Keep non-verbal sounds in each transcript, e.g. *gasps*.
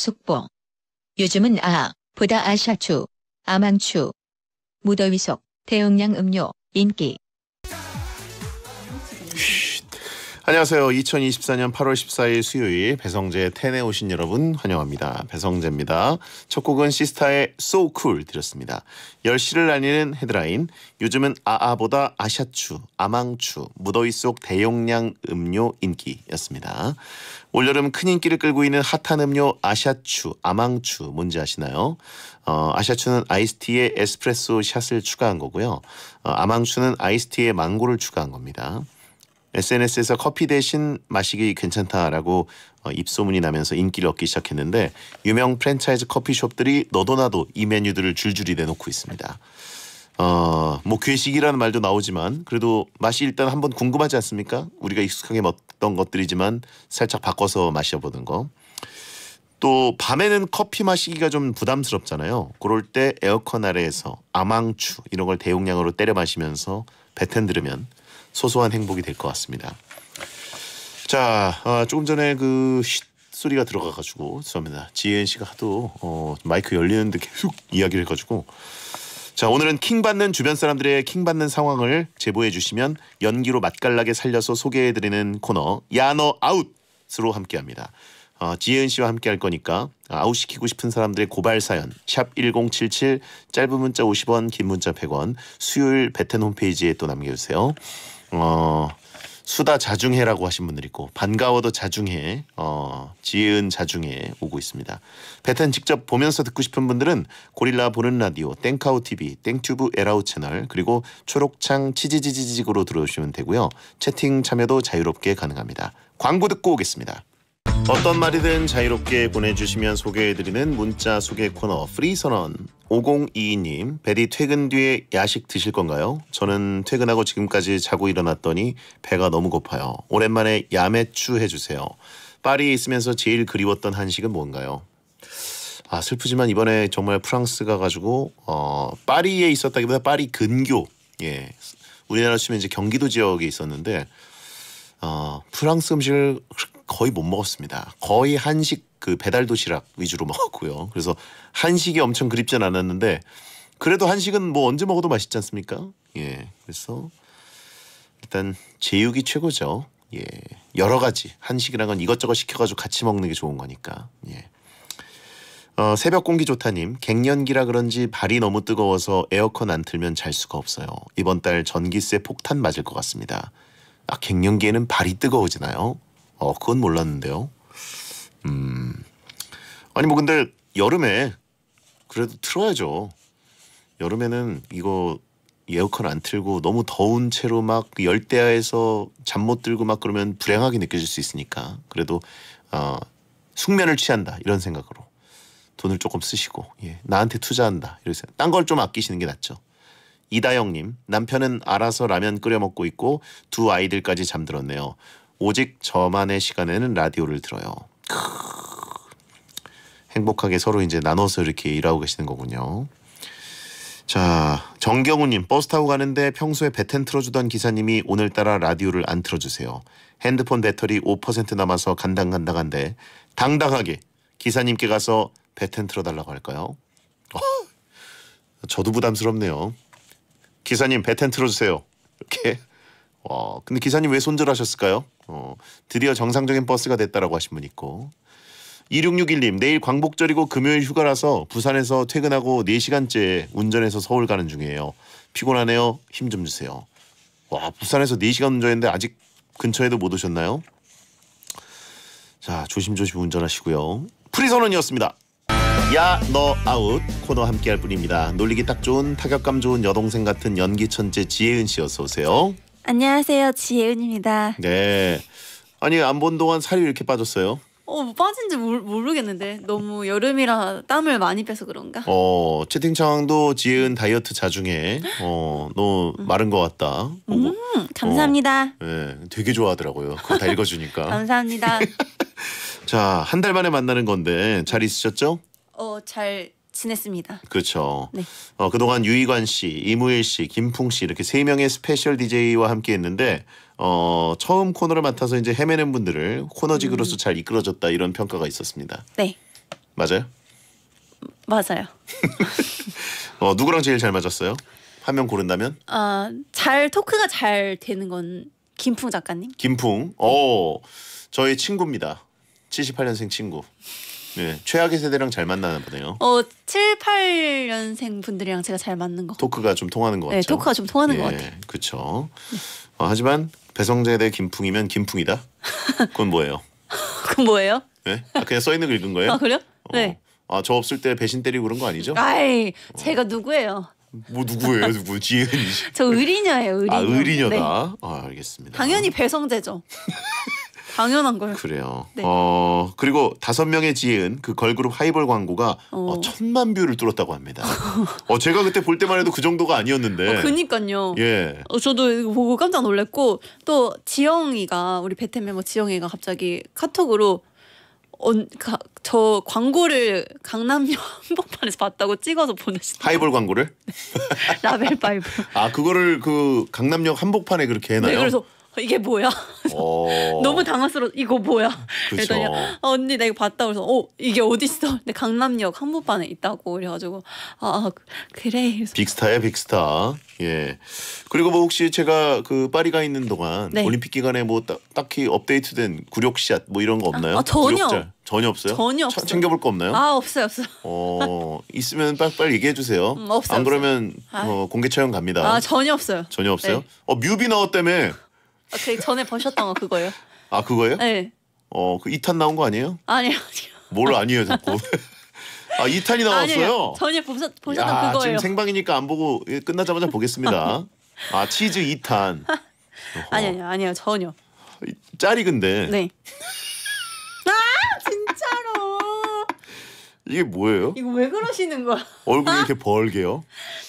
속보. 요즘은 아, 보다 아샤추, 아망추, 무더위속, 대용량 음료, 인기. 안녕하세요. 2024년 8월 14일 수요일 배성재 텐에 오신 여러분 환영합니다. 배성재입니다. 첫 곡은 시스타의 So Cool 들었습니다. 10시를 날리는 헤드라인 요즘은 아아보다 아샤추, 아망추, 무더위 속 대용량 음료 인기였습니다. 올여름 큰 인기를 끌고 있는 핫한 음료 아샤추, 아망추 뭔지 아시나요? 어, 아샤추는 아이스티에 에스프레소 샷을 추가한 거고요. 어, 아망추는 아이스티에 망고를 추가한 겁니다. SNS에서 커피 대신 마시기 괜찮다라고 어, 입소문이 나면서 인기를 얻기 시작했는데 유명 프랜차이즈 커피숍들이 너도나도 이 메뉴들을 줄줄이 내놓고 있습니다. 어, 뭐 괴식이라는 말도 나오지만 그래도 맛이 일단 한번 궁금하지 않습니까? 우리가 익숙하게 먹던 것들이지만 살짝 바꿔서 마셔보는 거. 또 밤에는 커피 마시기가 좀 부담스럽잖아요. 그럴 때 에어컨 아래에서 아망추 이런 걸 대용량으로 때려 마시면서 배텐 들으면 소소한 행복이 될 것 같습니다. 자, 어, 조금 전에 그 소리가 들어가가지고 죄송합니다. 지혜 씨가 하도 어, 마이크 열리는데 계속 이야기를 해가지고 자 오늘은 킹 받는 주변 사람들의 킹 받는 상황을 제보해 주시면 연기로 맛깔나게 살려서 소개해 드리는 코너 야너 아웃으로 함께합니다. 어, 지혜은 씨와 함께 할 거니까 아웃 시키고 싶은 사람들의 고발 사연 샵 #1077 짧은 문자 50원, 긴 문자 100원 수요일 베텐 홈페이지에 또 남겨주세요. 어, 수다 자중해라고 하신 분들 있고 반가워도 자중해 어, 지은 자중해 오고 있습니다. 배텐 직접 보면서 듣고 싶은 분들은 고릴라 보는 라디오 땡카우 TV 땡튜브 에라우 채널 그리고 초록창 치지지지직으로 들어오시면 되고요. 채팅 참여도 자유롭게 가능합니다. 광고 듣고 오겠습니다. 어떤 말이든 자유롭게 보내주시면 소개해드리는 문자 소개 코너 프리선언 5022님 베리 퇴근 뒤에 야식 드실 건가요? 저는 퇴근하고 지금까지 자고 일어났더니 배가 너무 고파요. 오랜만에 야매추 해주세요. 파리에 있으면서 제일 그리웠던 한식은 뭔가요? 아 슬프지만 이번에 정말 프랑스가 가지고 어 파리에 있었다기보다 파리 근교 예 우리나라 치면 이제 경기도 지역에 있었는데 어, 프랑스 음식을 거의 못 먹었습니다. 거의 한식 그 배달 도시락 위주로 먹었고요. 그래서 한식이 엄청 그립진 않았는데 그래도 한식은 뭐 언제 먹어도 맛있지 않습니까? 예. 그래서 일단 제육이 최고죠. 예. 여러 가지 한식이란 건 이것저것 시켜가지고 같이 먹는 게 좋은 거니까. 예. 어, 새벽 공기 좋다님 갱년기라 그런지 발이 너무 뜨거워서 에어컨 안 틀면 잘 수가 없어요. 이번 달 전기세 폭탄 맞을 것 같습니다. 아, 갱년기에는 발이 뜨거워지나요? 어, 그건 몰랐는데요. 음. 아니 뭐 근데 여름에 그래도 틀어야죠. 여름에는 이거 에어컨 안 틀고 너무 더운 채로 막 열대야에서 잠 못 들고 막 그러면 불행하게 느껴질 수 있으니까 그래도 어, 숙면을 취한다 이런 생각으로 돈을 조금 쓰시고 예, 나한테 투자한다 이런 생각. 딴걸 좀 아끼시는 게 낫죠. 이다영님, 남편은 알아서 라면 끓여 먹고 있고 두 아이들까지 잠들었네요. 오직 저만의 시간에는 라디오를 들어요. 크으, 행복하게 서로 이제 나눠서 이렇게 일하고 계시는 거군요. 자, 정경우님, 버스 타고 가는데 평소에 배텐 틀어주던 기사님이 오늘따라 라디오를 안 틀어주세요. 핸드폰 배터리 5% 남아서 간당간당한데 당당하게 기사님께 가서 배텐 틀어달라고 할까요? 어, 저도 부담스럽네요. 기사님 배텐 틀어주세요. 이렇게. 어, 근데 기사님 왜 손절하셨을까요? 어, 드디어 정상적인 버스가 됐다라고 하신 분 있고 2661님 내일 광복절이고 금요일 휴가라서 부산에서 퇴근하고 4시간째 운전해서 서울 가는 중이에요. 피곤하네요. 힘 좀 주세요. 와 부산에서 4시간 운전했는데 아직 근처에도 못 오셨나요? 자 조심조심 운전하시고요. 프리선언이었습니다. 야너 아웃 코너 함께할 뿐입니다 놀리기 딱 좋은 타격감 좋은 여동생 같은 연기 천재 지혜은 씨 어서 오세요. 안녕하세요 지혜은입니다. 네. 아니 안 본 동안 살이 이렇게 빠졌어요? 어 빠진지 모르, 겠는데 너무 여름이라 땀을 많이 빼서 그런가? 어 채팅창도 지은 다이어트 자중해. 어너 음. 마른 것 같다. 음 감사합니다. 어, 네, 되게 좋아하더라고요. 그거 다 읽어주니까. *laughs* 감사합니다. *laughs* 자 한 달 만에 만나는 건데 잘 있으셨죠? 어, 잘 지냈습니다. 그렇죠. 네. 어, 그동안 유희관 씨, 이무일 씨, 김풍 씨 이렇게 세 명의 스페셜 DJ와 함께 했는데 어, 처음 코너를 맡아서 이제 헤매는 분들을 코너직으로서 음. 잘 이끌어줬다 이런 평가가 있었습니다. 네. 맞아요? 맞아요. *laughs* 어, 누구랑 제일 잘 맞았어요? 한 명 고른다면? 아, 어, 토크가 잘 되는 건 김풍 작가님? 김풍. 어. 저희 친구입니다. 78년생 친구. 네, 최악의 세대랑 잘 만나나 보네요. 어, 7, 8년생 분들이랑 제가 잘 맞는 거. 토크가 좀 통하는 것 네, 같죠. 네, 토크가 좀 통하는 예, 것 같아요. 그렇죠. 어, 하지만 배성재대 김풍이면 김풍이다. 그건 뭐예요? *laughs* 그건 뭐예요? 네, 아, 그냥 써 있는 거 읽은 거예요? 아 그래요? 어. 네. 아저 없을 때 배신 때리고 그런 거 아니죠? 아이, 어. 제가 누구예요? 뭐 누구예요? 누구 지은이? 저 의리녀예요. 의리녀. 아 의리녀다. 네. 아 알겠습니다. 당연히 배성재죠. *laughs* 당연한 거예요. 그래요. 네. 어 그리고 다섯 명의 지은 그 걸그룹 하이볼 광고가 어. 어, 천만 뷰를 뚫었다고 합니다. 어 제가 그때 볼 때만 해도 그 정도가 아니었는데. 어, 그니까요. 예. 어, 저도 이거 보고 깜짝 놀랐고 또 지영이가 우리 베트 멤버 뭐 지영이가 갑자기 카톡으로 언, 저 광고를 강남역 *laughs* 한복판에서 봤다고 찍어서 보내신 하이볼 광고를? *laughs* 라벨 파이브. 아 그거를 그 강남역 한복판에 그렇게 해놔요? 네, 그래서 *laughs* 이게 뭐야? 어. 너무 당황스러워. 이거 뭐야? 그쵸. 그랬더니 어, 언니 내가 봤다 그래서 어 이게 어디 있어? 근데 강남역 한복판에 있다고 그래가지고 아, 아 그, 그래. 그래서. 빅스타야 빅스타. 예. 그리고 뭐 혹시 제가 그 파리가 있는 동안 네. 올림픽 기간에 뭐 따, 딱히 업데이트된 구력샷 뭐 이런 거 아, 없나요? 아, 아, 전혀. 구력자. 전혀 없어요? 전혀 없어요. 챙겨볼 거 없나요? 아 없어요 없어요. 어 있으면 빨리 빨리 얘기해 주세요. 음, 없어요. 안 없어요. 그러면 아. 어, 공개 촬영 갑니다. 아 전혀 없어요. 전혀 없어요? 네. 어 뮤비 나왔다며. 아, 그 전에 보셨던거 그거요. 아 그거예요? 네. 어, 그 2탄 나온 거 아니에요? 아니요. 아니요. 뭘 아니에요, 자꾸. *laughs* 아, 2탄이 나왔어요? 전에 보셨, 보셨던 야, 그거예요. 지금 생방이니까 안 보고 끝나자마자 보겠습니다. *laughs* 아, 치즈 2탄. *laughs* 아니요, 아니요, 아니요, 전혀. 이, 짤이 근데. 네. 아, 진짜로. 이게 뭐예요? 이거 왜 그러시는 거야? 얼굴이 이렇게 벌게요?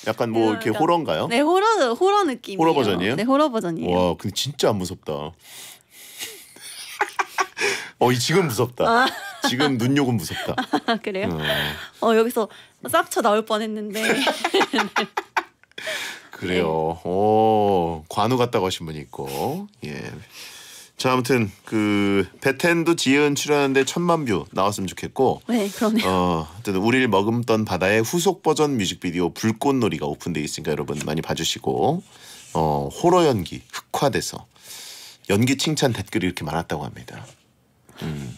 약간 뭐 이렇게 호러인가요? 네 호러 호러 느낌. 호러 버전이에요? 네 호러 버전이에요. 와 근데 진짜 안 무섭다. *laughs* 어, 이 지금 무섭다. 아. 지금 눈요금 무섭다. 아, 그래요? 어. 어. 여기서 싹 쳐 나올 뻔했는데. 네. *laughs* 그래요. 네. 오, 관우 갔다고 하신 분이 있고, 예. 자 아무튼 그베텐도 지은 출연하는데 천만 뷰 나왔으면 좋겠고. 네, 그러네요. 어, 우리를 머금던 바다의 후속 버전 뮤직비디오 불꽃놀이가 오픈되어 있으니까 여러분 많이 봐주시고 어, 호러 연기 흑화돼서 연기 칭찬 댓글이 이렇게 많았다고 합니다. 음.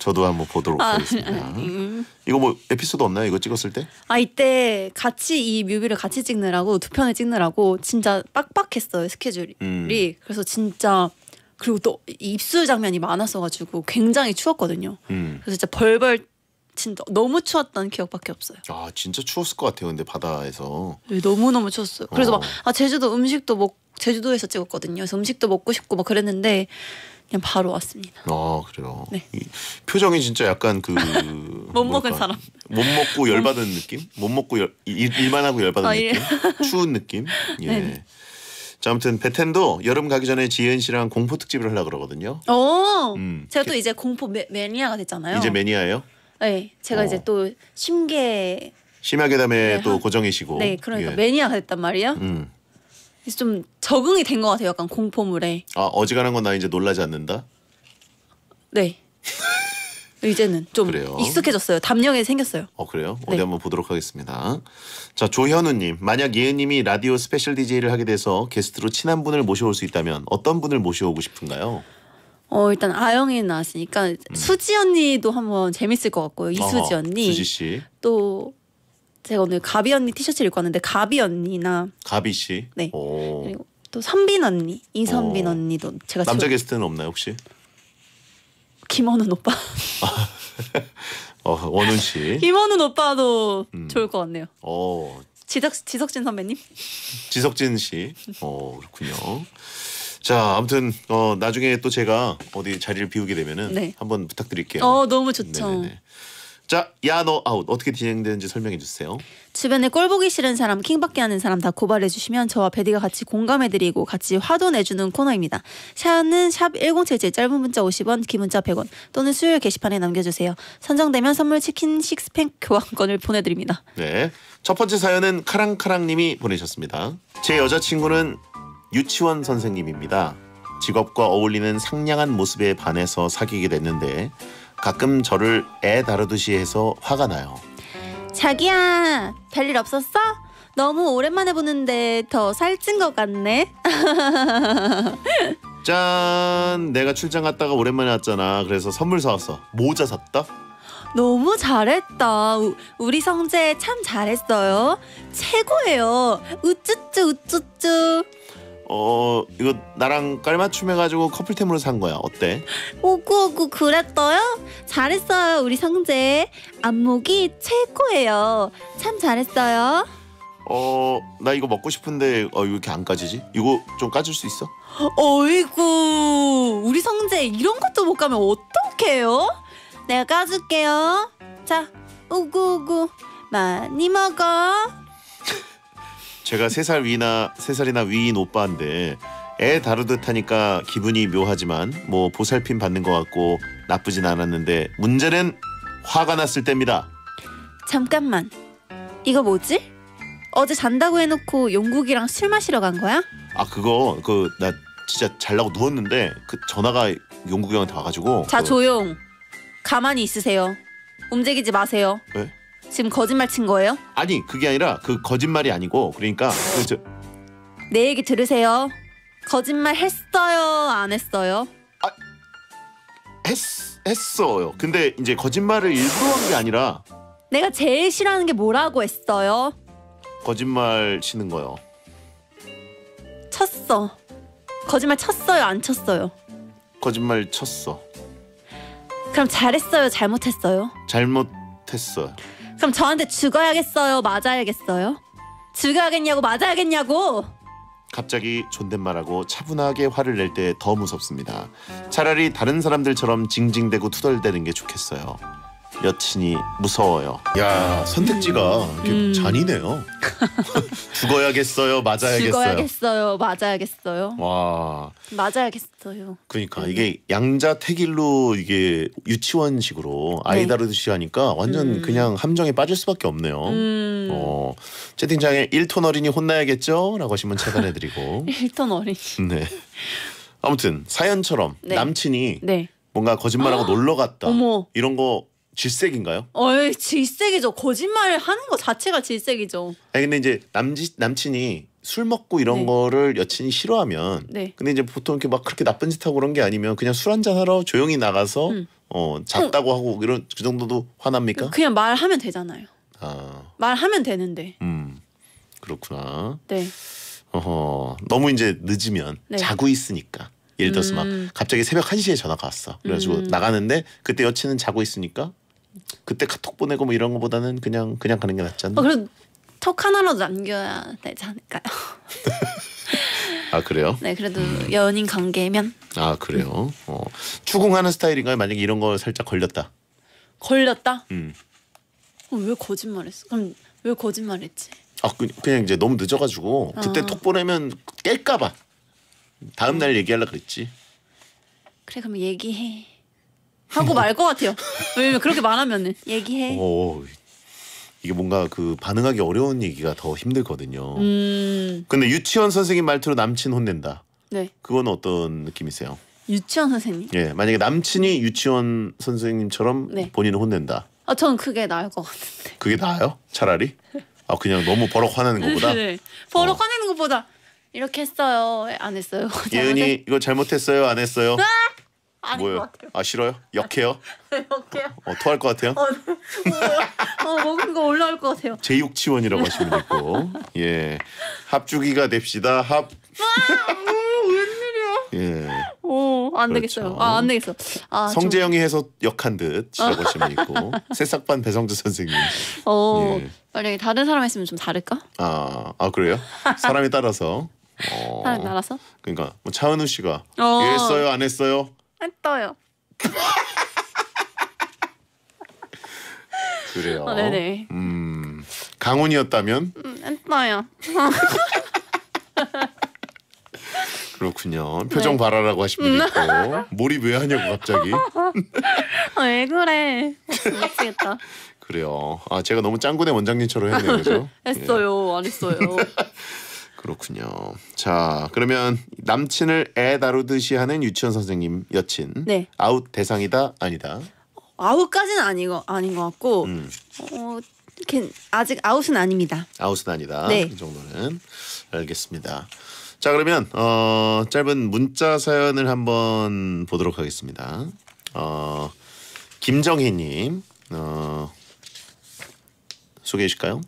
저도 한번 보도록 아, 하겠습니다. 음. 이거 뭐 에피소드 없나요? 이거 찍었을 때? 아 이때 같이 이 뮤비를 같이 찍느라고 두 편을 찍느라고 진짜 빡빡했어요 스케줄이. 음. 그래서 진짜 그리고 또 입수 장면이 많았어가지고 굉장히 추웠거든요. 음. 그래서 진짜 벌벌 진짜 너무 추웠던 기억밖에 없어요. 아 진짜 추웠을 것 같아요. 근데 바다에서 네, 너무 너무 추웠어요. 그래서 어. 막아 제주도 음식도 먹 제주도에서 찍었거든요. 그래서 음식도 먹고 싶고 막 그랬는데 그냥 바로 왔습니다. 아 그래요. 네. 표정이 진짜 약간 그 못 *laughs* 먹은 사람. 못 먹고 열받은 느낌? 못 먹고 열, 일, 만 하고 열받은 아, 예. 느낌? 추운 느낌? *laughs* 네. 예. 네. 자, 아무튼 베텐도 여름 가기 전에 지은 씨랑 공포 특집을 하려고 그러거든요. 어. 음. 제가 또 이제 공포 매, 니아가 됐잖아요. 이제 매니아예요? 네. 제가 어. 이제 또 심계 심하게 담에 네, 또 고정이시고. 네, 그러니까 예. 매니아가 됐단 말이야. 음. 그래서 좀 적응이 된 것 같아요. 약간 공포물에. 아 어지간한 건 나 이제 놀라지 않는다. 네. *laughs* 이제는 좀 그래요. 익숙해졌어요. 담령이 생겼어요. 어 그래요? 어디 네. 한번 보도록 하겠습니다. 자 조현우님, 만약 예은님이 라디오 스페셜 DJ를 하게 돼서 게스트로 친한 분을 모셔올 수 있다면 어떤 분을 모셔오고 싶은가요? 어 일단 아영이 나왔으니까 음. 수지 언니도 한번 재밌을 것 같고요. 이수지 언니, 수지 씨, 또 제가 오늘 가비 언니 티셔츠 입고 왔는데 가비 언니나 가비 씨, 네, 오. 그리고 또 선빈 언니, 이선빈 오. 언니도 제가 남자 지금... 게스트는 없나요 혹시? 김원훈 오빠. *laughs* 어, 원훈 씨. 김원훈 오빠도 음. 좋을 것 같네요. 어. 지석 지석진 선배님? 지석진 씨. 어 그렇군요. 자 아무튼 어 나중에 또 제가 어디 자리를 비우게 되면은 네. 한번 부탁드릴게요. 어 너무 좋죠. 네네네. 자, 야 너 아웃 어떻게 진행되는지 설명해 주세요. 주변에 꼴 보기 싫은 사람, 킹받게 하는 사람 다 고발해 주시면 저와 베디가 같이 공감해 드리고 같이 화도 내주는 코너입니다. 샤는 샵1077 짧은 문자 50원, 긴 문자 100원 또는 수요일 게시판에 남겨주세요. 선정되면 선물 치킨 식스팩 교환권을 보내드립니다. 네, 첫 번째 사연은 카랑카랑님이 보내셨습니다. 제 여자친구는 유치원 선생님입니다. 직업과 어울리는 상냥한 모습에 반해서 사귀게 됐는데 가끔 저를 애 다루듯이 해서 화가 나요. 자기야, 별일 없었어? 너무 오랜만에 보는데 더 살찐 것 같네. *laughs* 짠! 내가 출장 갔다가 오랜만에 왔잖아. 그래서 선물 사왔어. 모자 샀다. 너무 잘했다. 우- 리 성재 참 잘했어요. 최고예요. 우쭈쭈 우쭈쭈. 어 이거 나랑 깔맞춤 해가지고 커플템으로 산 거야 어때? 오구오구 그랬어요? 잘했어요 우리 성재 안목이 최고예요 참 잘했어요 어 나 이거 먹고 싶은데 어, 이렇게 안 까지지? 이거 좀 까줄 수 있어? 어이구 우리 성재 이런 것도 못 까면 어떡해요? 내가 까줄게요 자 오구오구 많이 먹어 제가 세 살 위나 세 살이나 위인 오빠인데 애 다루듯 하니까 기분이 묘하지만 뭐 보살핌 받는 것 같고 나쁘진 않았는데 문제는 화가 났을 때입니다. 잠깐만. 이거 뭐지? 어제 잔다고 해놓고 용국이랑 술 마시러 간 거야? 아 그거 그 나 진짜 잘라고 누웠는데 그 전화가 용국이 형한테 와가지고 자 그... 조용. 가만히 있으세요. 움직이지 마세요. 왜? 지금 거짓말 친 거예요? 아니 그게 아니라 그 거짓말이 아니고 그러니까 그 저... 내 얘기 들으세요. 거짓말 했어요? 안 했어요? 아, 했, 했어요. 근데 이제 거짓말을 일부러 한 게 아니라 내가 제일 싫어하는 게 뭐라고 했어요? 거짓말 치는 거요. 쳤어. 거짓말 쳤어요? 안 쳤어요? 거짓말 쳤어. 그럼 잘했어요? 잘못했어요? 잘못했어요. 그럼 저한테 죽어야겠어요? 맞아야겠어요? 죽어야겠냐고 맞아야겠냐고! 갑자기 존댓말하고 차분하게 화를 낼 때 더 무섭습니다. 차라리 다른 사람들처럼 징징대고 투덜대는 게 좋겠어요. 여친이 무서워요. 야 선택지가 이 음. 잔이네요. *laughs* 죽어야겠어요, 맞아야겠어요. 죽어야겠어요. 맞아야겠어요. 와, 맞아야겠어요. 그러니까 음. 이게 양자택일로 이게 유치원식으로 네. 아이 네. 다루듯이 하니까 완전 음. 그냥 함정에 빠질 수밖에 없네요. 음. 어, 채팅창에 1톤 어린이 혼나야겠죠라고 하시면 차단해드리고. 1톤 *laughs* 어린이. 네. 아무튼 사연처럼 네. 남친이 네. 뭔가 거짓말하고 아! 놀러 갔다 어머. 이런 거 질색인가요? 어이 질색이죠. 거짓말 하는 거 자체가 질색이죠. 아니 근데 이제 남지 남친이 술 먹고 이런 네. 거를 여친이 싫어하면 네. 근데 이제 보통 이렇게 막 그렇게 나쁜 짓 하고 그런 게 아니면 그냥 술 한 잔 하러 조용히 나가서 음. 어 잤다고 어. 하고 이런 그 정도도 화납니까? 그냥 말하면 되잖아요. 아 말하면 되는데. 음 그렇구나. 네. 어허 너무 이제 늦으면 네. 자고 있으니까 예를 들어서 음. 막 갑자기 새벽 1시에 전화가 왔어. 그래가지고 음. 나가는데 그때 여친은 자고 있으니까 그때 카톡 보내고 뭐 이런 거보다는 그냥 그냥 가는 게 낫지 않나? 어, 그래톡하나라 남겨야 되지 않을까요? 아 그래요? *laughs* 네 그래도 음. 연인 관계면 아 그래요? 어. 추궁하는 스타일인가요? 만약에 이런 거 살짝 걸렸다 걸렸다? 음. 어, 왜 거짓말했어? 그럼 왜 거짓말했지? 아 그, 냥 이제 너무 늦어가지고 그때 아. 톡 보내면 깰까봐 다음 날 얘기하려 그랬지 그래 그럼 얘기해 하고 말 것 같아요. 왜냐면 그렇게 말하면 얘기해. 오, 어, 이게 뭔가 그 반응하기 어려운 얘기가 더 힘들거든요. 음. 근데 유치원 선생님 말투로 남친 혼낸다. 네. 그건 어떤 느낌이세요? 유치원 선생님? 예, 만약에 남친이 유치원 선생님처럼 네. 본인을 혼낸다. 아, 전 그게 나을 것 같은데. 그게 나아요? 차라리? 아, 그냥 너무 버럭 화내는 것보다. *laughs* 네. 버럭 어. 화내는 것보다 이렇게 했어요. 안 했어요. *laughs* 예은이 이거 잘못했어요. 안 했어요. 아! 아닌 뭐예요? 것 같아요. 아 싫어요? 역해요? *laughs* 역해요. 어, 어, 토할 것 같아요? 어, 네. 뭐, 어, 먹은 거 올라올 것 같아요. 제육치원이라고 하시면 있고예 합주기가 됩시다 합. 와, 오, 음, 웬일이야. 예. 오안 어, 그렇죠. 되겠어요. 아 안 되겠어. 아, 성재영이 해서 역한 듯이라고 하시면 있고 *laughs* 새싹반 배성재 선생님. 어 예. 만약에 다른 사람 했으면 좀 다를까? 아아 아, 그래요? 사람에 따라서. *laughs* 어, 사람에 따라서? 그러니까 뭐 차은우 씨가 어. 했어요 안 했어요? 떠요. *laughs* 그래요. 어, 네네. 음 강훈이었다면? 음, 떠요. *laughs* 그렇군요. 표정 네. 봐라라고 하신 분 있고 음. *laughs* 몰입 왜 하냐고 갑자기. 어, 왜 그래? 미치겠다. 그래요. 아 제가 너무 짱구네 원장님처럼 했네요. 그죠? 했어요. 안 했어요. 예. 그렇군요. 자, 그러면 남친을 애 다루듯이 하는 유치원 선생님 여친. 네. 아웃 대상이다 아니다. 아웃까지는 아닌고 아닌 것 같고 음. 어, 걘 아직 아웃은 아닙니다. 아웃은 아니다. 네. 이 그 정도는 알겠습니다. 자, 그러면 어, 짧은 문자 사연을 한번 보도록 하겠습니다. 어, 김정희님. 어, 소개해 주실까요?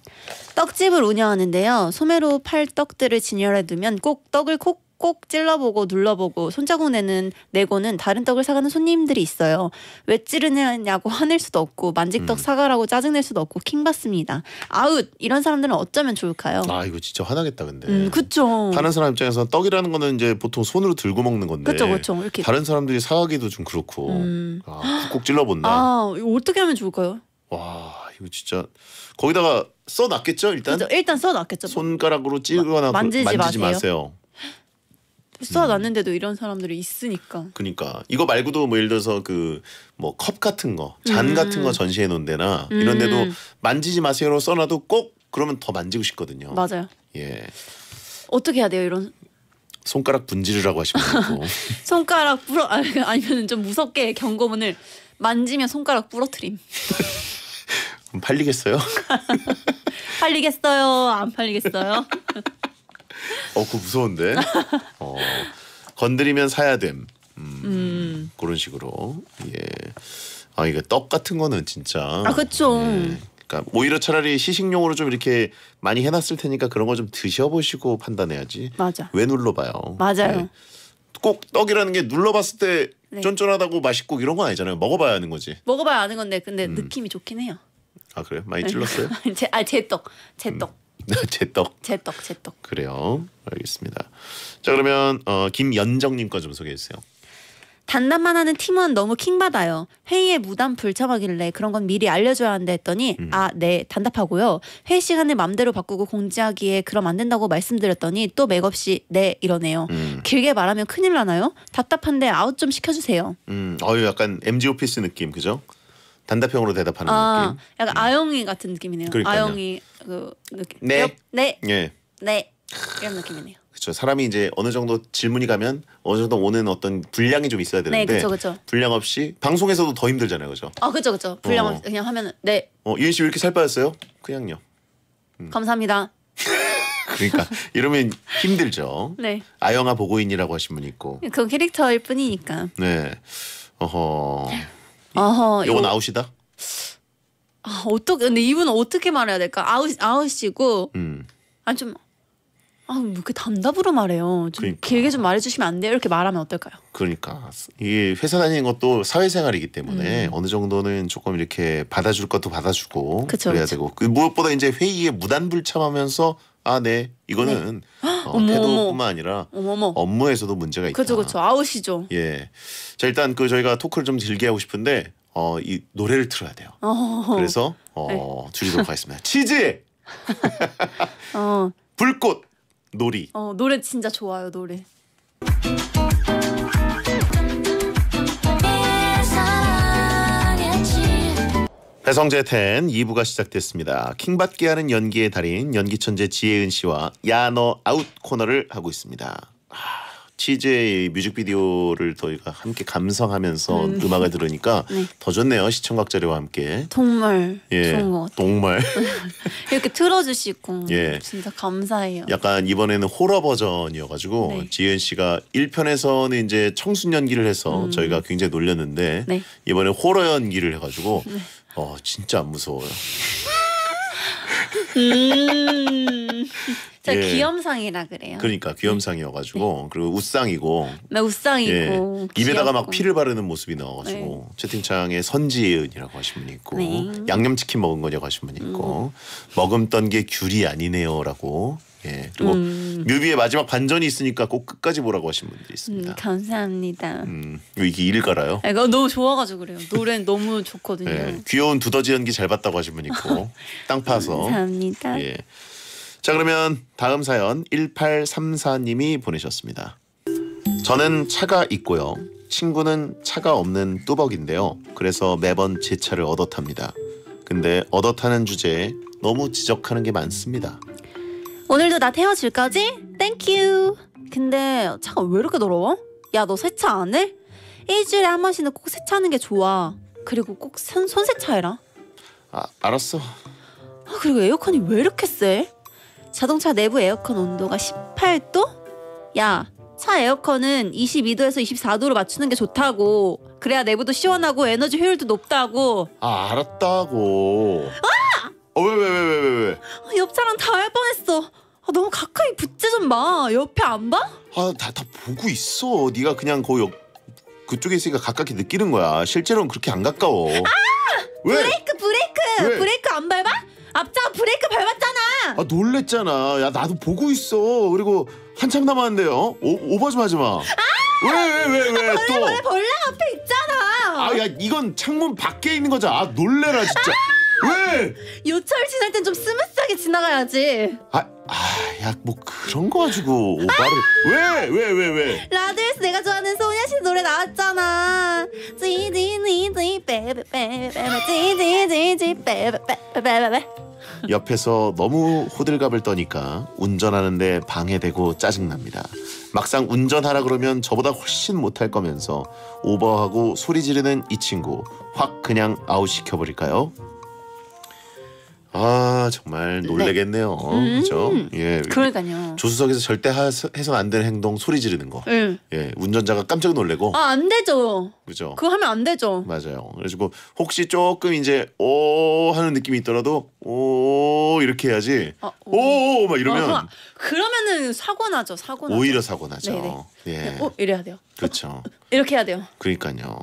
떡집을 운영하는데요. 소매로 팔 떡들을 진열해 두면 꼭 떡을 콕꼭 찔러보고 눌러보고 손자국 내는 내고는 다른 떡을 사가는 손님들이 있어요. 왜 찌르냐고 화낼 수도 없고 만직떡 음. 사가라고 짜증낼 수도 없고 킹받습니다. 아웃 이런 사람들은 어쩌면 좋을까요? 아 이거 진짜 화나겠다 근데. 음 그쵸. 다른 사람 입장에서는 떡이라는 거는 이제 보통 손으로 들고 먹는 건데. 그쵸 그쵸. 이렇게 다른 사람들이 사가기도 좀 그렇고 음. 아, 꼭 찔러본다. 아 어떻게 하면 좋을까요? 와. 이거 진짜 거기다가 써놨겠죠 일단. 그죠? 일단 써놨겠죠. 뭐. 손가락으로 찌거나 마, 만지지, 만지지 마세요. 마세요. 써놨는데도 음. 이런 사람들이 있으니까. 그니까 이거 말고도 뭐 예를 들어서 그 뭐 컵 같은 거, 잔 음. 같은 거 전시해 놓은 데나 음. 이런 데도 만지지 마세요로 써놔도 꼭 그러면 더 만지고 싶거든요. 맞아요. 예. 어떻게 해야 돼요 이런? 손가락 분지르라고 하시면 되고. *laughs* 손가락 불어 아, 아니면 좀 무섭게 경고문을 만지면 손가락 부러뜨림. *laughs* 팔리겠어요? *laughs* 팔리겠어요? 안 팔리겠어요? *laughs* 어, 그거 무서운데. 어, 건드리면 사야 됨. 음, 음. 그런 식으로. 예. 아이거떡 같은 거는 진짜. 아그렇 예. 니까 그러니까 오히려 차라리 시식용으로 좀 이렇게 많이 해놨을 테니까 그런 거 좀 드셔보시고 판단해야지. 맞아. 왜 눌러봐요? 맞아요. 예. 꼭 떡이라는 게 눌러봤을 때 네. 쫀쫀하다고 맛있고 이런 건 아니잖아요. 먹어봐야 하는 거지. 먹어봐야 하는 건데 근데 음. 느낌이 좋긴 해요. 아 그래요? 많이 찔렀어요? *laughs* 제, 아 제떡, 제떡. 음. *laughs* 제떡. 제떡, 제떡. 그래요. 알겠습니다. 자 그러면 어, 김연정님 거좀 소개해 주세요. 단단만 하는 팀원 너무 킹받아요. 회의에 무단 불참하길래 그런 건 미리 알려줘야 한다 했더니 음. 아, 네, 단답하고요. 회의 시간을 맘대로 바꾸고 공지하기에 그럼 안 된다고 말씀드렸더니 또 맥없이 네 이러네요. 음. 길게 말하면 큰일 나나요? 답답한데 아웃 좀 시켜주세요. 음, 어유 약간 MG 오피스 느낌 그죠? 단답형으로 대답하는 아, 느낌. 약간 음. 아영이 같은 느낌이네요. 그러니까요. 아영이 그 느낌. 네. 네. 예. 네. 이런 느낌이네요. 그렇죠. 사람이 이제 어느 정도 질문이 가면 어느 정도 오는 어떤 분량이 좀 있어야 네, 되는데 네, 그쵸, 그쵸. 분량 없이 방송에서도 더 힘들잖아요, 그죠? 아, 그렇죠, 그렇죠. 분량 어. 없이 그냥 하면은 네. 어, 유인 씨왜 이렇게 살 빠졌어요? 그냥요. 음. 감사합니다. *laughs* 그러니까 이러면 힘들죠. 네. 아영아 보고인이라고 하신 분 있고. 그 캐릭터일 뿐이니까. 네. 어허. 아하, 요건 요... 아웃이다. 아, 어떻게 근데 이분은 어떻게 말해야 될까? 아웃 아웃이고 음. 아좀 아, 왜 아, 뭐 이렇게 담답으로 말해요? 좀 그러니까. 길게 좀 말해주시면 안 돼요? 이렇게 말하면 어떨까요? 그러니까 이게 회사 다니는 것도 사회생활이기 때문에 음. 어느 정도는 조금 이렇게 받아줄 것도 받아주고 그쵸, 그래야 그쵸. 되고 그 무엇보다 이제 회의에 무단불참하면서 아, 네. 이거는 네. 어, *gasps* 어 태도뿐만 아니라 어머머. 업무에서도 문제가 있다. 그죠, 죠 아웃이죠. 예. 자, 일단 그 저희가 토크를 좀 길게 하고 싶은데 어, 이 노래를 틀어야 돼요. 어허허. 그래서 어, 네. 줄이도록 하겠습니다. *laughs* 치즈! 어. 불꽃! 놀이. 어, 노래 진짜 좋아요, 노래. 배성재 텐 2부가 시작됐습니다. 킹받게 하는 연기의 달인 연기천재 지혜은 씨와 야 너 아웃 코너를 하고 있습니다. 치즈의 아, 뮤직비디오를 저희가 함께 감상하면서 음. 악을 들으니까 *laughs* 네. 더 좋네요. 시청각 자료와 함께. 정말 예, 좋은 것 같아요. 정말. *laughs* 이렇게 틀어주시고 예. 진짜 감사해요. 약간 이번에는 호러 버전이어가지고 네. 지은 씨가 1편에서는 이제 청순 연기를 해서 음. 저희가 굉장히 놀렸는데 네. 이번에 호러 연기를 해가지고 네. 어 진짜 안 무서워요. 음. *laughs* 저 예. 귀염상이라 그래요. 그러니까 네. 귀염상이어가지고 네. 그리고 웃상이고. 네, 웃상이고. 예. 입에다가 막 피를 바르는 모습이 나와가지고 네. 채팅창에 선지예은이라고 하신 분이 있고 네. 양념치킨 먹은 거냐고 하신 분이 있고 음. 먹음 던게 귤이 아니네요라고 예. 그리고 음. 뮤비의 마지막 반전이 있으니까 꼭 끝까지 보라고 하신 분들이 음, 있습니다. 음, 감사합니다. 음, 왜 이게 일 갈아요? 아, 이거 너무 좋아가지고 그래요. 노래 너무 좋거든요. 예. 귀여운 두더지 연기 잘 봤다고 하신 분 있고 *laughs* 땅 파서. 감사합니다. 예. 자 그러면 다음 사연 1834님이 보내셨습니다. 저는 차가 있고요. 친구는 차가 없는 뚜벅인데요. 그래서 매번 제 차를 얻어 탑니다. 근데 얻어 타는 주제에 너무 지적하는 게 많습니다. 오늘도 나 태워줄 거지? 땡큐. 근데 차가 왜 이렇게 더러워? 야, 너 세차 안 해? 일주일에 한 번씩은 꼭 세차하는 게 좋아. 그리고 꼭 손, 세차해라. 아, 알았어. 아, 그리고 에어컨이 왜 이렇게 세? 자동차 내부 에어컨 온도가 18도? 야, 차 에어컨은 22도에서 24도로 맞추는 게 좋다고. 그래야 내부도 시원하고 에너지 효율도 높다고. 아, 알았다고. 아! 어, 왜, 왜, 왜, 왜, 왜, 왜? 아, 옆사랑다 할 뻔했어. 아, 너무 가까이 붙지 좀 마. 옆에 안 봐? 아, 다, 다 보고 있어. 네가 그냥 거의 옆, 그쪽에 있으니까 가깝게 느끼는 거야. 실제로는 그렇게 안 가까워. 아! 왜? 브레이크, 브레이크! 왜? 브레이크 안 밟아? 앞차 브레이크 밟았잖아! 아, 놀랬잖아. 야, 나도 보고 있어. 그리고 한참 남았는데요. 오, 오버 좀 하지 마. 아! 왜, 왜, 왜, 왜? 왜, 왜, 아, 벌레, 또. 벌레, 벌레 앞에 있잖아. 아, 야, 이건 창문 밖에 있는 거잖아. 아, 놀래라, 진짜. 아! 왜? 요철 지날 땐 좀 스무스하게 지나가야지. 아, 아, 야, 뭐 그런 거 가지고 오빠를 왜, 왜, 왜, 왜? 라디오에서 내가 좋아하는 소녀시 노래 나왔잖아. 지지니지 빼빼빼빼 지지지지 빼빼빼빼빼. 옆에서 너무 호들갑을 떠니까 운전하는데 방해되고 짜증납니다. 막상 운전하라 그러면 저보다 훨씬 못할 거면서 오버하고 소리 지르는 이 친구 확 그냥 아웃시켜버릴까요? 아 정말 네. 놀래겠네요. 네. 그렇죠. 예. 그러니까요. 조수석에서 절대 하, 해서 안 되는 행동 소리 지르는 거. 응. 예. 예. 운전자가 깜짝 놀래고. 아안 되죠. 그죠. 그거 하면 안 되죠. 맞아요. 그래가지고 뭐 혹시 조금 이제 오 하는 느낌이 있더라도 오 이렇게 해야지. 어, 어, 아, 오막 이러면 아, 그 그러면은 사고 나죠. 사고 나죠. 오히려 사고 나죠. 네네. 네. 예. 오 어, 이래야 돼요. 그렇죠. *laughs* 이렇게 해야 돼요. 그러니까요.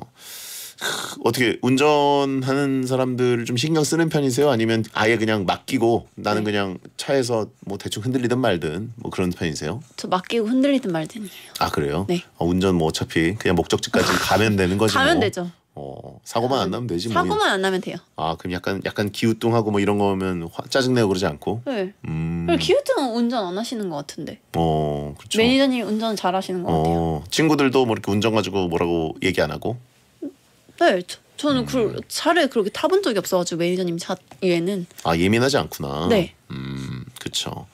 어떻게 운전하는 사람들을 좀 신경 쓰는 편이세요? 아니면 아예 그냥 맡기고 나는 네. 그냥 차에서 뭐 대충 흔들리든 말든 뭐 그런 편이세요? 저 맡기고 흔들리든 말든이에요. 아 그래요? 네. 어, 운전 뭐 어차피 그냥 목적지까지 *laughs* 가면 되는 거지. 가면 뭐. 되죠. 어, 사고만 안 나면 되지 뭐. 사고만 안 나면 돼요. 아 그럼 약간 약간 기우뚱하고 뭐 이런 거면 화, 짜증내고 그러지 않고. 네. 음. 그 기우뚱은 운전 안 하시는 것 같은데. 어 그렇죠. 매니저님 운전 잘 하시는 것 어, 같아요. 친구들도 뭐 이렇게 운전 가지고 뭐라고 얘기 안 하고. 네, 저, 저는 음. 그 차를 그렇게 타본 적이 없어가지고 매니저님 차 위에는 아 예민하지 않구나. 네. 음, 그쵸.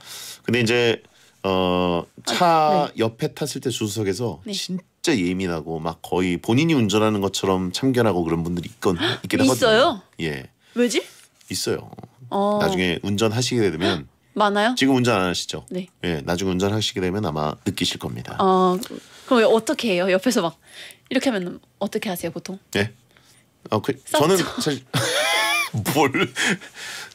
근데 이제 어차 아, 네. 옆에 탔을 때 주석에서 네. 진짜 예민하고 막 거의 본인이 운전하는 것처럼 참견하고 그런 분들이 있건 있긴 하거든요. 있어요? 예, 왜지? 있어요. 어, 나중에 운전하시게 되면 *gasps* 많아요? 지금 운전 안 하시죠? 네. 예, 나중에 운전하시게 되면 아마 느끼실 겁니다. 어, 그럼 어떻게 해요? 옆에서 막 이렇게 하면 어떻게 하세요 보통? 예. 어, 그, 저는 사실 *laughs* 뭘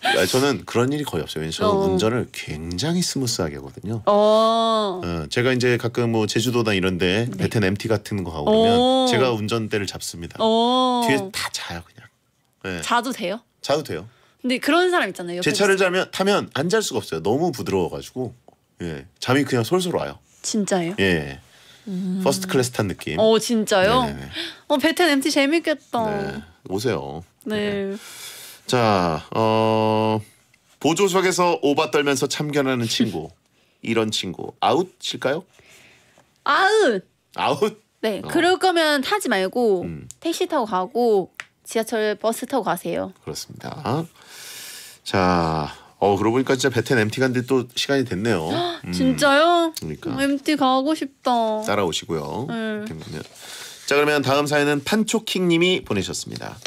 아, 저는 그런 일이 거의 없어요. 왜냐면 저는 어. 운전을 굉장히 스무스하게 하거든요. 어. 어 제가 이제 가끔 뭐 제주도나 이런데 네. 베텐 MT 같은 거 하고 그러면 어. 제가 운전대를 잡습니다. 어. 뒤에 다 자요 그냥. 네. 자도 돼요? 자도 돼요. 근데 그런 사람 있잖아요. 제 차를 자면 타면 안 잘 수가 없어요. 너무 부드러워가지고 예 잠이 그냥 솔솔 와요. 진짜요? 예 예. 음. 퍼스트 클래스 탄 느낌. 어 진짜요? 네네네. 어 베텐 MT 재밌겠다. 네. 오세요. 네. 네. 자, 어 보조석에서 오바 떨면서 참견하는 친구. *laughs* 이런 친구 아웃일까요? 아웃. 아웃. 네, 어. 그럴 거면 타지 말고 음. 택시 타고 가고 지하철 버스 타고 가세요. 그렇습니다. 자, 어 그러고 보니까 진짜 베텐 MT 간데 또 시간이 됐네요. 음, 진짜요? 그러니까 MT 가고 싶다. 따라오시고요. 네. 그자 그러면 다음 사연은 판초킹님이 보내셨습니다.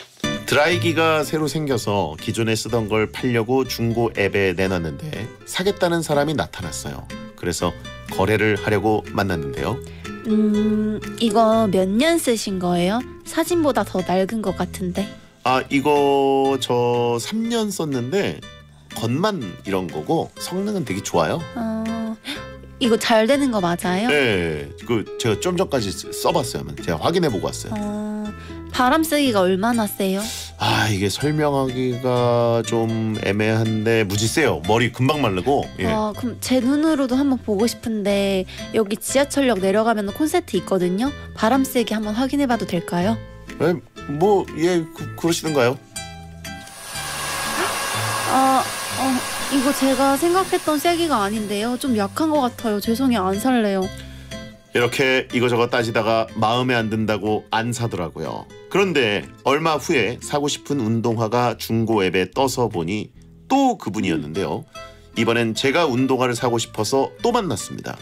드라이기가 새로 생겨서 기존에 쓰던 걸 팔려고 중고 앱에 내놨는데 사겠다는 사람이 나타났어요. 그래서 거래를 하려고 만났는데요. 음 이거 몇 년 쓰신 거예요? 사진보다 더 낡은 것 같은데. 아 이거 저 3년 썼는데 겉만 이런 거고 성능은 되게 좋아요. 어, 이거 잘 되는 거 맞아요? 네, 그 제가 좀 전까지 써봤어요. 제가 확인해보고 왔어요. 어, 바람 쐬기가 얼마나 세요? 아 이게 설명하기가 좀 애매한데 무지 세요. 머리 금방 마르고. 예. 아, 그럼 제 눈으로도 한번 보고 싶은데 여기 지하철역 내려가면 콘서트 있거든요. 바람 쐬기 한번 확인해봐도 될까요? 네, 뭐예 그, 그러시던가요? 어. 아, 이거 제가 생각했던 세기가 아닌데요. 좀 약한 것 같아요. 죄송해요. 안 살래요. 이렇게 이거저거 따지다가 마음에 안 든다고 안 사더라고요. 그런데 얼마 후에 사고 싶은 운동화가 중고 앱에 떠서 보니 또 그분이었는데요. 이번엔 제가 운동화를 사고 싶어서 또 만났습니다.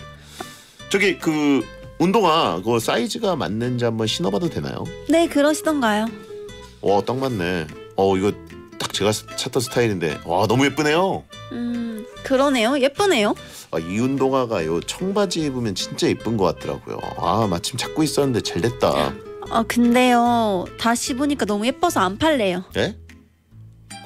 저기 그 운동화 그 사이즈가 맞는지 한번 신어봐도 되나요? 네, 그러시던가요. 와, 딱 맞네. 어, 이거 딱 제가 찾던 스타일인데 와, 너무 예쁘네요. 음 그러네요. 예쁘네요. 아, 이 운동화가요 청바지 입으면 진짜 예쁜 것 같더라고요. 아 마침 찾고 있었는데 잘 됐다. 아 근데요 다시 보니까 너무 예뻐서 안 팔래요. 네?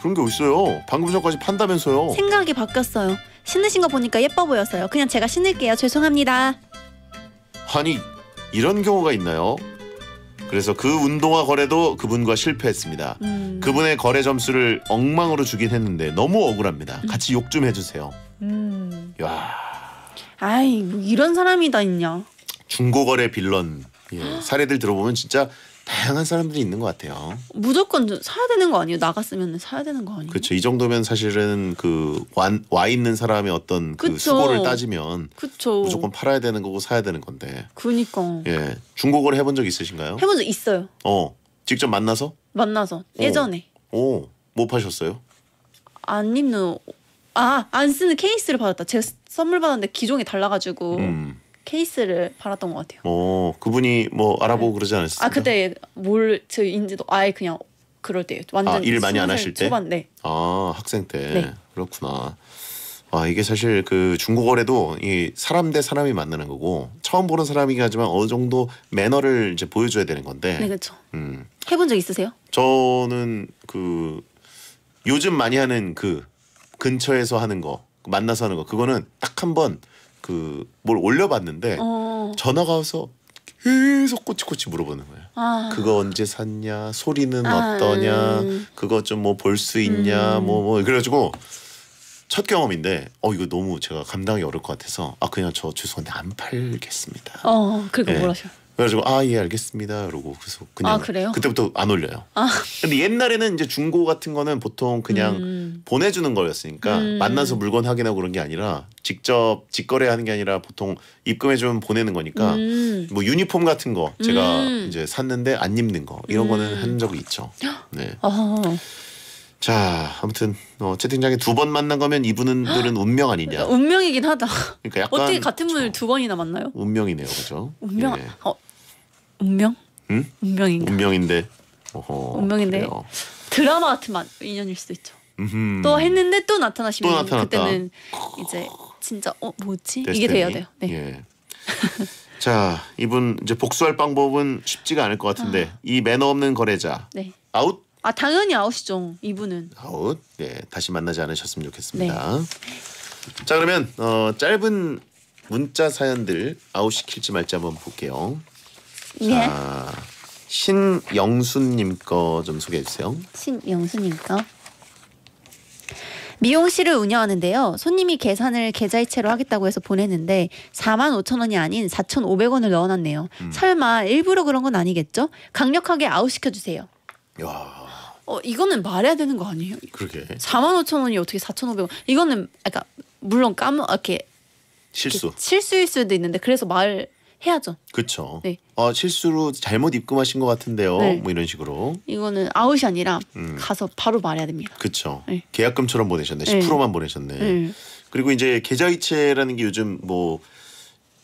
그런 게 있어요. 방금 전까지 판다면서요. 생각이 바뀌었어요. 신으신 거 보니까 예뻐 보여서요. 그냥 제가 신을게요. 죄송합니다. 아니 이런 경우가 있나요? 그래서 그 운동화 거래도 그분과 실패했습니다. 음. 그분의 거래 점수를 엉망으로 주긴 했는데 너무 억울합니다. 같이 욕 좀 해주세요. 음. 야. 아이 뭐 이런 사람이 다 있냐. 중고거래 빌런 예, 사례들 들어보면 진짜 다양한 사람들이 있는 것 같아요. 무조건 사야 되는 거 아니에요? 나갔으면 사야 되는 거 아니에요? 그렇죠. 이 정도면 사실은 그 와 있는 사람의 어떤 그 그쵸. 수고를 따지면 그쵸. 무조건 팔아야 되는 거고 사야 되는 건데. 그니까. 예, 중고거래 해본 적 있으신가요? 해본 적 있어요. 어, 직접 만나서? 만나서 어. 예전에. 오, 어. 오. 뭐 파셨어요? 안 입는 아안 쓰는 케이스를 받았다. 제 선물 받았는데 기종이 달라가지고. 음. 케이스를 팔았던것 같아요. 어, 그분이 뭐 알아보고 네. 그러지 않았어요? 아, 그때 뭘 저 인지도 아예 그냥 그럴 때 완전 아, 일 많이 안 하실 때 초반 네. 아, 학생 때. 네. 그렇구나. 아, 이게 사실 그 중고거래도 이 사람 대 사람이 만나는 거고 처음 보는 사람이긴 하지만 어느 정도 매너를 이제 보여줘야 되는 건데. 네, 그렇죠. 음. 해본 적 있으세요? 저는 그 요즘 많이 하는 그 근처에서 하는 거 만나서 하는 거 그거는 딱한번 그뭘 올려봤는데 어. 전화가 와서 계속 꼬치꼬치 물어보는 거예요. 아. 그거 언제 샀냐, 소리는 아, 어떠냐, 음. 그거 좀 뭐 볼 수 있냐, 뭐뭐 음. 뭐 그래가지고 뭐 첫 경험인데 어 이거 너무 제가 감당이 어려울 것 같아서 아 그냥 저 죄송한데 안 팔겠습니다. 어 그리고 네. 예. 뭐라셔? 그래가지고 아 예 알겠습니다 그러고 그래서 그냥 아, 그때부터 안 올려요. 아. 근데 옛날에는 이제 중고 같은 거는 보통 그냥 음. 보내주는 거였으니까 음. 만나서 물건 확인하고 그런 게 아니라 직접 직거래하는 게 아니라 보통 입금해주면 보내는 거니까 음. 뭐 유니폼 같은 거 제가 음. 이제 샀는데 안 입는 거 이런 거는 음. 한 적이 있죠. 네. 어. 자 아무튼 어, 채팅장에 두 번 만난 거면 이분들은 운명 아니냐? 운명이긴 하다. 그러니까 약간 어떻게 같은 분을 두 번이나 만나요? 운명이네요, 그죠? 운명. 예. 어, 운명? 응? 운명인가? 운명인데. 어허, 운명인데 그래요. 드라마 같은 마, 인연일 수도 있죠. 음흠. 또 했는데 또 나타나시면 또 그때는 이제 진짜 어 뭐지 데스테니? 이게 돼야 돼요. 네. 예. *laughs* 자 이분 이제 복수할 방법은 쉽지가 않을 것 같은데 아. 이 매너 없는 거래자 네. 아웃. 아 당연히 아웃이죠 이분은. 아웃. 네 다시 만나지 않으셨으면 좋겠습니다. 네. 자 그러면 어, 짧은 문자 사연들 아웃 시킬지 말지 한번 볼게요. 예. 자, 신영수님 거 좀 소개해 주세요. 신영수님 거. 미용실을 운영하는데요. 손님이 계산을 계좌이체로 하겠다고 해서 보냈는데 4만 5천 원이 아닌 4 5 0원을 넣어놨네요. 음. 설마 일부러 그런 건 아니겠죠? 강력하게 아웃시켜 주세요. 야. 어 이거는 말해야 되는 거 아니에요? 그러게. 4만 5천 원이 어떻게 4 5 0원 이거는 아까 물론 까먹 이렇게 실수 실수일 수도 있는데 그래서 말 해야죠. 그렇죠. 네. 어, 실수로 잘못 입금하신 것 같은데요. 네. 뭐 이런 식으로. 이거는 아웃이 아니라 음. 가서 바로 말해야 됩니다. 그렇죠. 네. 계약금처럼 보내셨네. 10%만 보내셨네. 네. 그리고 이제 계좌이체라는 게 요즘 뭐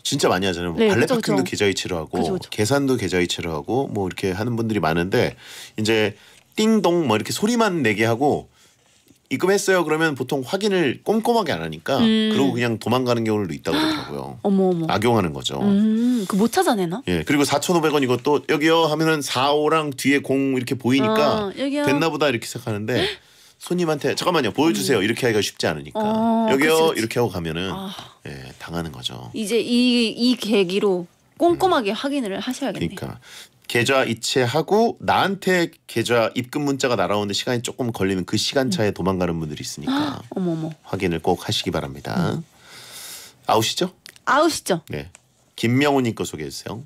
진짜 많이 하잖아요. 네, 발레 파킹도 계좌이체로 하고 그쵸, 그쵸. 계산도 계좌이체로 하고 뭐 이렇게 하는 분들이 많은데 이제 띵동 뭐 이렇게 소리만 내게 하고 입금했어요 그러면 보통 확인을 꼼꼼하게 안 하니까 음. 그러고 그냥 도망가는 경우도 있다고 그러더라고요. *gasps* 어머 어머. 악용하는 거죠. 음, 그 못 찾아내나? 예. 그리고 4,500원 이것도 여기요 하면은 4,5랑 뒤에 0 이렇게 보이니까 아, 됐나 보다 이렇게 생각하는데 *gasps* 손님한테 잠깐만요 보여주세요 음. 이렇게 하기가 쉽지 않으니까 어, 여기요 그치, 그치. 이렇게 하고 가면은 아. 예, 당하는 거죠. 이제 이 이 계기로 꼼꼼하게 확인을 하셔야겠네요. 그러니까 계좌 이체하고 나한테 계좌 입금 문자가 날아오는데 시간이 조금 걸리는 그 시간차에 음. 도망가는 분들이 있으니까 아, 어머머. 확인을 꼭 하시기 바랍니다. 음. 아웃이죠? 아웃이죠. 네. 김명호님 거 소개해 주세요.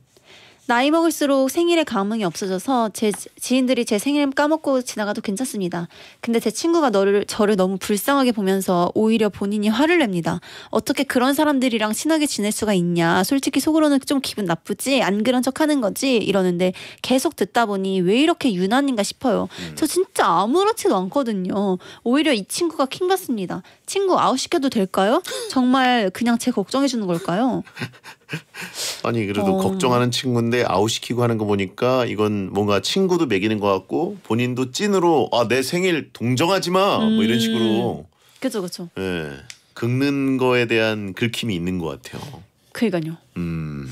나이 먹을수록 생일에 감흥이 없어져서 제 지인들이 제 생일 까먹고 지나가도 괜찮습니다. 근데 제 친구가 너를 저를 너무 불쌍하게 보면서 오히려 본인이 화를 냅니다. 어떻게 그런 사람들이랑 친하게 지낼 수가 있냐. 솔직히 속으로는 좀 기분 나쁘지 안 그런 척하는 거지 이러는데 계속 듣다 보니 왜 이렇게 유난인가 싶어요. 음. 저 진짜 아무렇지도 않거든요. 오히려 이 친구가 킹같습니다 친구 아웃 시켜도 될까요? *gasps* 정말 그냥 제 걱정해 주는 걸까요? *laughs* *laughs* 아니 그래도 어. 걱정하는 친구인데 아웃시키고 하는 거 보니까 이건 뭔가 친구도 매기는 것 같고 본인도 찐으로 아 내 생일 동정하지 마 뭐 이런 음. 식으로 그죠 그죠 예 긁는 거에 대한 긁힘이 있는 것 같아요 그니까요 음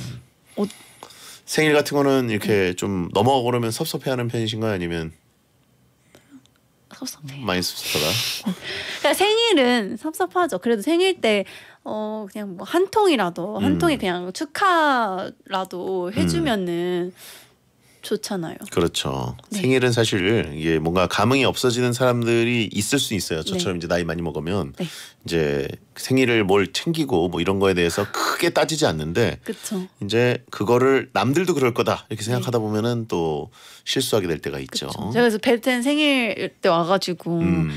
어. 생일 같은 거는 이렇게 음. 좀 넘어가고 그러면 섭섭해하는 편이신가요 아니면 섭섭해 많이 섭섭하다 그러니까 *laughs* 생일은 섭섭하죠 그래도 생일 때어 그냥 뭐 한 통이라도 한 음. 통이 그냥 축하라도 음. 해주면은 음. 좋잖아요. 그렇죠. 네. 생일은 사실 이게 뭔가 감흥이 없어지는 사람들이 있을 수 있어요. 네. 저처럼 네. 이제 나이 많이 먹으면 네. 이제 생일을 뭘 챙기고 뭐 이런 거에 대해서 크게 따지지 않는데 그쵸. 이제 그거를 남들도 그럴 거다 이렇게 네. 생각하다 보면은 또 실수하게 될 때가 있죠. 그 제가 그래서 벨텐 생일 때 와가지고 음.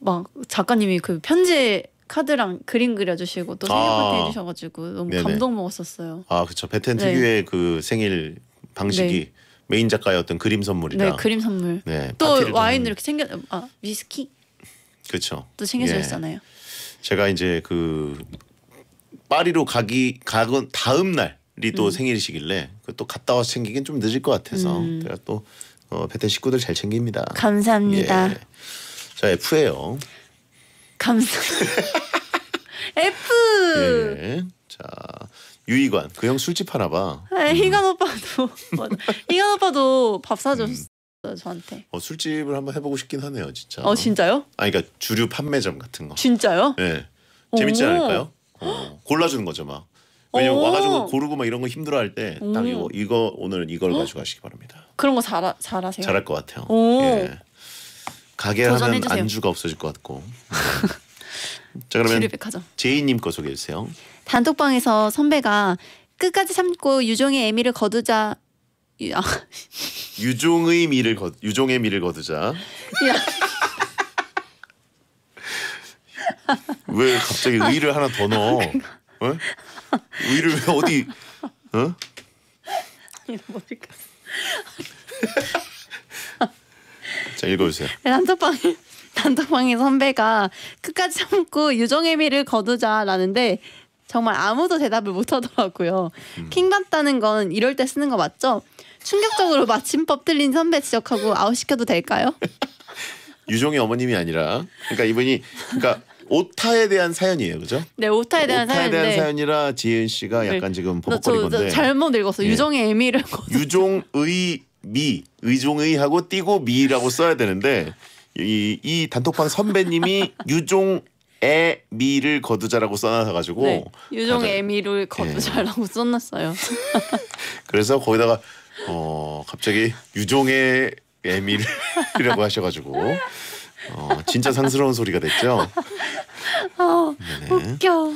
막 작가님이 그 편지 카드랑 그림 그려주시고 또 생일 파티 아. 해주셔가지고 너무 네네. 감동 먹었었어요. 아 그렇죠. 베텐 네. 특유의 그 생일 방식이 네. 메인 작가의 어떤 그림 선물이랑 네 그림 선물. 네, 또 와인 이렇게 생겨 아 위스키. 그렇죠. 또 챙겨져 예. 잖아요 제가 이제 그 파리로 가기 가건 다음 날이 또 음. 생일이시길래 그 또 갔다 와서 챙기긴 좀 늦을 것 같아서 음. 제가 또 어, 베텐 식구들 잘 챙깁니다. 감사합니다. 예. 자 F예요. 감사합니다. *laughs* F. 예, 자 유희관 그 형 술집 하나 봐. 네, 희관 오빠도 *laughs* 희관 오빠도 밥 사줬어 요 음. 저한테. 어 술집을 한번 해보고 싶긴 하네요 진짜. 어 진짜요? 아 그러니까 주류 판매점 같은 거. 진짜요? 예. 재밌지 않을까요? 어, 골라주는 거죠 막. 왜냐면 와가지고 고르고 막 이런 거 힘들어할 때 딱 이거 이거 오늘 은 이걸 가지고 가시기 바랍니다. 그런 거잘하 잘하세요? 잘할 것 같아요. 오. 예. 가게 하면 안주가 없어질 것 같고. 네. 자 그러면 제이님 거 소개해 주세요. 단톡방에서 선배가 끝까지 참고 유종의 애미를 거두자. 유... 아. 유종의 미를 거 유종의 미를 거두자. 왜 갑자기 아, 의를 하나 더 넣어? 어? 의를 왜 어디? 어? 이거 모르 뭐자 읽어주세요. 네, 단톡방 단톡방에 *laughs* 선배가 끝까지 참고 유정의 미를 거두자라는데 정말 아무도 대답을 못하더라고요. 음. 킹 받다는 건 이럴 때 쓰는 거 맞죠? 충격적으로 마침법 틀린 선배 지적하고 아웃시켜도 될까요? *laughs* 유종의 어머님이 아니라 그러니까 이분이 그러니까 오타에 대한 사연이에요, 그죠? 네, 오타에 대한 사연. 오타에 사연인데. 사연이라 지은 씨가 약간 네. 지금 버벅거리건데. 잘못 읽었어. 예. 유종의 의미를. *laughs* 유종의 미 의종의하고 띄고 미라고 써야 되는데 이, 이 단톡방 선배님이 *laughs* 유종 애미를 거두자라고 써놔가지고 네, 유종 애미를 예. 거두자라고 예. 써놨어요. *laughs* 그래서 거기다가 어 갑자기 유종의 애미를이라고 하셔가지고 어 진짜 상스러운 소리가 됐죠. 어, 네. 웃겨. 어.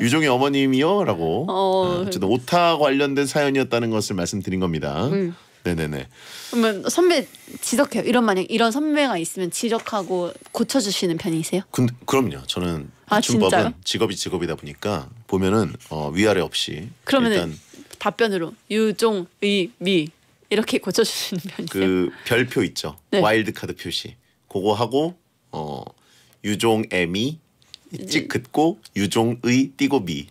유종의 어머님이요라고 어, 쨌 오타 관련된 사연이었다는 것을 말씀드린 겁니다. 음. 네네네. 그러면 선배 지적해요. 이런 만약 이런 선배가 있으면 지적하고 고쳐주시는 편이세요? 근, 그럼요. 저는 아, 진짜요? 직업이 직업이다 보니까 보면은 어, 위아래 없이 그러면 일단 답변으로 유종의미 이렇게 고쳐주시는 편이세요? 그 별표 있죠. 네. 와일드 카드 표시. 그거 하고 어, 유종애미 일찍 긋고 유종의 띠고 미.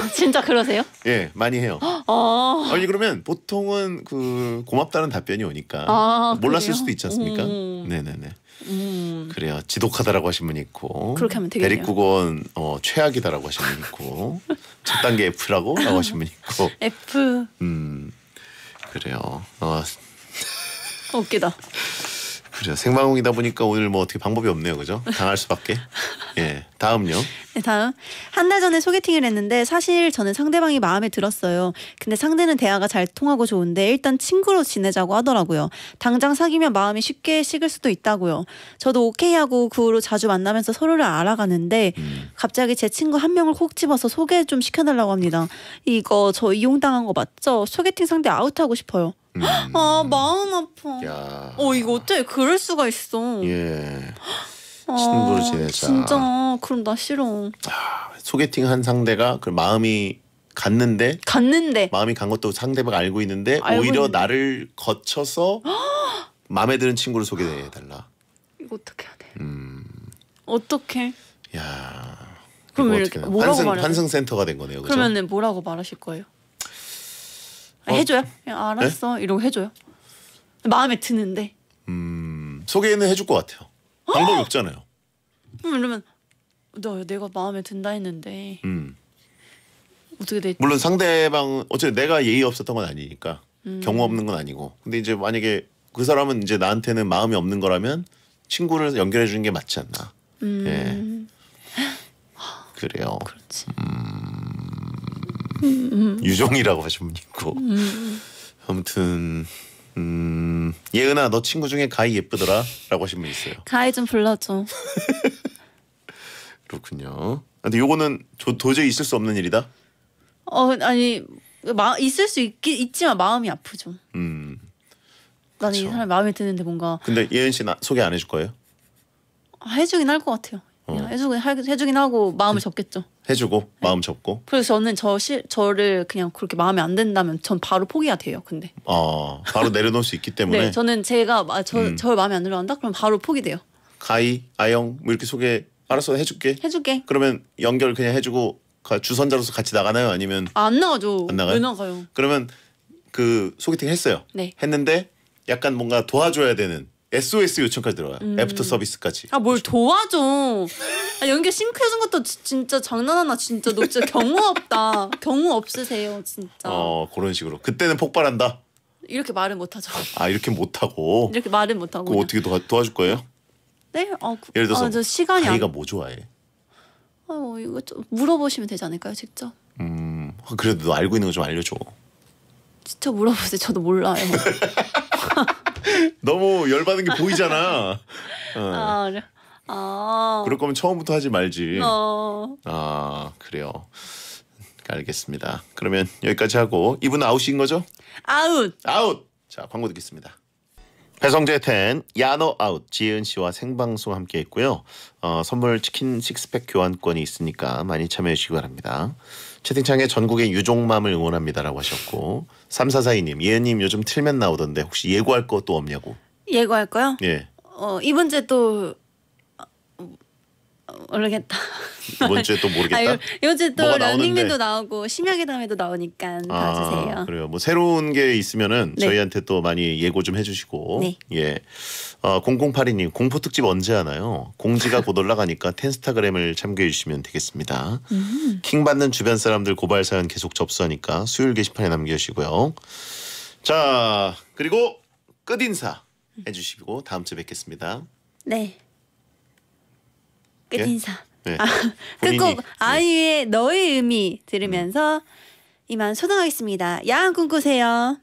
아, 진짜 그러세요? 예, 많이 해요. 아. 아니 그러면 보통은 그 고맙다는 답변이 오니까 아, 몰랐을 수도 있지 않습니까? 음. 네네네. 음. 그래요. 지독하다라고 하신 분 있고 그렇게 하면 되겠네요. 대립국은 어, 최악이다라고 하신 분 있고 첫 단계 F라고 라고 하신 분 있고 *laughs* F. 음 그래요. 어. 웃기다. 그죠. 생방송이다 보니까 오늘 뭐 어떻게 방법이 없네요. 그죠? 당할 수밖에. 예. 다음요. 네, 다음. 한 달 전에 소개팅을 했는데 사실 저는 상대방이 마음에 들었어요. 근데 상대는 대화가 잘 통하고 좋은데 일단 친구로 지내자고 하더라고요. 당장 사귀면 마음이 쉽게 식을 수도 있다고요. 저도 오케이 하고 그 후로 자주 만나면서 서로를 알아가는데 음. 갑자기 제 친구 한 명을 콕 집어서 소개 좀 시켜달라고 합니다. 이거 저 이용당한 거 맞죠? 소개팅 상대 아웃하고 싶어요. 음. 아 마음 아파. 야. 어 이거 어째 그럴 수가 있어. 예. 신부로 아, 지내자. 진짜 그럼 나 싫어. 아, 소개팅 한 상대가 그 마음이 갔는데 갔는데 마음이 간 것도 상대방 알고 있는데 알고 오히려 있는데. 나를 거쳐서 *gasps* 마음에 드는 친구를 소개해 달라. 이거 어떻게 해야 돼? 음. 어떻게? 야. 그럼 이렇게 뭐라고 말해? 환승 센터가 된 거네요. 그러면은 뭐라고 말하실 거예요? 아, 해줘요? 예, 알았어 네? 이러고 해줘요. 마음에 드는데 음, 소개는 해줄 것 같아요. 방법이 없잖아요. 음, 이러면 너 내가 마음에 든다 했는데 음. 어떻게 돼? 물론 상대방 어차피 내가 예의 없었던 건 아니니까 음. 경우 없는 건 아니고 근데 이제 만약에 그 사람은 이제 나한테는 마음이 없는 거라면 친구를 연결해 주는 게 맞지 않나. 음. 예. 그래요. 그렇지. 음. 유종이라고 하신 분 있고 아무튼 음, 예은아 너 친구 중에 가희 예쁘더라 라고 하신 분 있어요 가희 좀 불러줘 *laughs* 그렇군요 근데 요거는 도, 도저히 있을 수 없는 일이다 어 아니 마, 있을 수있 있지만 마음이 아프죠 음. 나는 이사람 마음에 드는데 뭔가 근데 예은 씨 소개 안 해줄 거예요? 해주긴 할 것 같아요 어. 해주긴 하, 해주긴 하고 마음을 접겠죠. 해주고 네. 마음 접고. 그래서 저는 저 시, 저를 그냥 그렇게 마음에 안 든다면 전 바로 포기가 돼요. 근데. 아 바로 내려놓을 수 있기 때문에. *laughs* 네, 저는 제가 아, 저 음. 마음에 안 들어 한다 그럼 바로 포기돼요. 가이 아영 뭐 이렇게 소개 알아서 해줄게. 해줄게. 그러면 연결 그냥 해주고 주선자로서 같이 나가나요? 아니면 아, 안 나가죠. 안 나가요? 왜 나가요? 그러면 그 소개팅 했어요. 네. 했는데 약간 뭔가 도와줘야 되는 SOS 요청까지 들어와요. 음. 애프터 서비스까지. 아 뭘 도와줘. 아, 연결 싱크 해준 것도 진짜 장난 하나 진짜 너 진짜 경우 없다. 경우 없으세요 진짜. 어 그런 식으로 그때는 폭발한다. 이렇게 말은 못하죠. 아 이렇게 못하고. 이렇게 말은 못하고. 그 어떻게 도와, 도와줄 거예요? 네? 어, 그, 예를 들어서 아, 저 시간이 아이가 안... 뭐 좋아해? 아 어, 이거 좀 물어보시면 되지 않을까요 직접? 음 그래도 알고 있는 거 좀 알려줘. 진짜 물어보세요. 저도 몰라요. *laughs* 너무 열받은 게 보이잖아. 어. 아, 아, 그럴 거면 처음부터 하지 말지. 어. 아 그래요. 알겠습니다. 그러면 여기까지 하고 이분 아웃인 거죠? 아웃. 아웃. 자 광고 듣겠습니다. 배성재 텐 야노 아웃 지은 씨와 생방송 함께 했고요. 어, 선물 치킨 식스팩 교환권이 있으니까 많이 참여해 주시기 바랍니다. 채팅창에 전국의 유종맘을 응원합니다라고 하셨고 삼사사2님 예은님 요즘 틀면 나오던데 혹시 예고할 것도 없냐고 예고할 거요? 예. 어 이번 주또 어, 모르겠다. 이번 주에 또 모르겠다. *laughs* 아, 요, 즘또 런닝맨도 나오고 심야괴담에도 나오니까 봐주세요. 그래요. 뭐 새로운 게 있으면은 네. 저희한테 또 많이 예고 좀 해주시고. 네. 예. 어, 0082님 공포 특집 언제 하나요? 공지가 곧 올라가니까 텐스타그램을 참고해 주시면 되겠습니다. 음. 킹 받는 주변 사람들 고발 사연 계속 접수하니까 수요일 게시판에 남겨주시고요. 자 그리고 끝 인사 해주시고 다음 주에 뵙겠습니다. 네. 예? 끝 인사. 네. 아, *laughs* 끝곡 네. 아이의 너의 의미 들으면서 음. 이만 소등하겠습니다. 야한 꿈꾸세요.